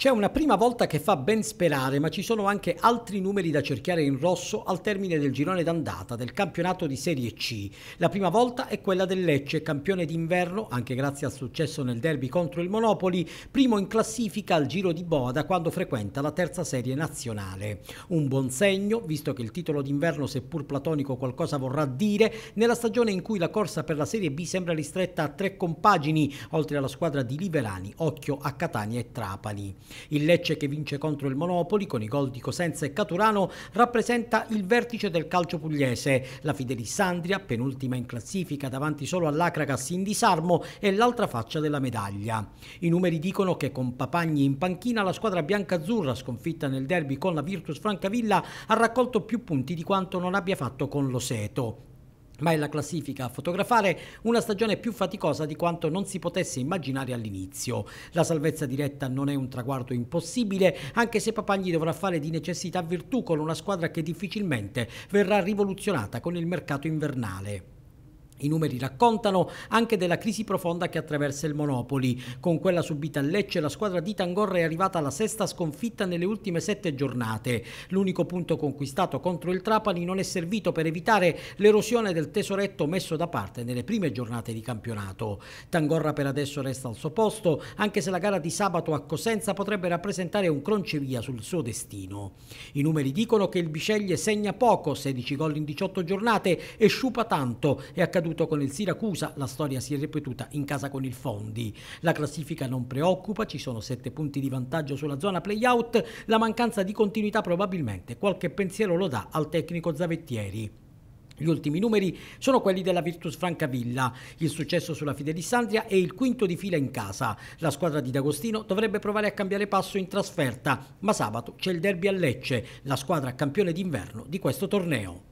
C'è una prima volta che fa ben sperare, ma ci sono anche altri numeri da cerchiare in rosso al termine del girone d'andata del campionato di Serie C. La prima volta è quella del Lecce, campione d'inverno, anche grazie al successo nel derby contro il Monopoli, primo in classifica al giro di Boa da quando frequenta la terza serie nazionale. Un buon segno, visto che il titolo d'inverno, seppur platonico, qualcosa vorrà dire, nella stagione in cui la corsa per la Serie B sembra ristretta a tre compagini, oltre alla squadra di Liverani, Occhio a Catania e Trapani. Il Lecce che vince contro il Monopoli con i gol di Cosenza e Caturano rappresenta il vertice del calcio pugliese. La Fidelissandria, penultima in classifica davanti solo all'Acragas in disarmo, è l'altra faccia della medaglia. I numeri dicono che con Papagni in panchina la squadra biancazzurra sconfitta nel derby con la Virtus Francavilla ha raccolto più punti di quanto non abbia fatto con l'Oseto ma è la classifica a fotografare una stagione più faticosa di quanto non si potesse immaginare all'inizio. La salvezza diretta non è un traguardo impossibile, anche se Papagni dovrà fare di necessità virtù con una squadra che difficilmente verrà rivoluzionata con il mercato invernale. I numeri raccontano anche della crisi profonda che attraversa il Monopoli. Con quella subita a Lecce la squadra di Tangorra è arrivata alla sesta sconfitta nelle ultime sette giornate. L'unico punto conquistato contro il Trapani non è servito per evitare l'erosione del tesoretto messo da parte nelle prime giornate di campionato. Tangorra per adesso resta al suo posto, anche se la gara di sabato a Cosenza potrebbe rappresentare un croncevia sul suo destino. I numeri dicono che il Bisceglie segna poco, 16 gol in 18 giornate e sciupa tanto, è accaduto accaduto con il Siracusa, la storia si è ripetuta in casa con il Fondi. La classifica non preoccupa, ci sono 7 punti di vantaggio sulla zona playout, la mancanza di continuità probabilmente qualche pensiero lo dà al tecnico Zavettieri. Gli ultimi numeri sono quelli della Virtus Francavilla, il successo sulla Fidelissandria è il quinto di fila in casa. La squadra di D'Agostino dovrebbe provare a cambiare passo in trasferta, ma sabato c'è il derby a Lecce, la squadra campione d'inverno di questo torneo.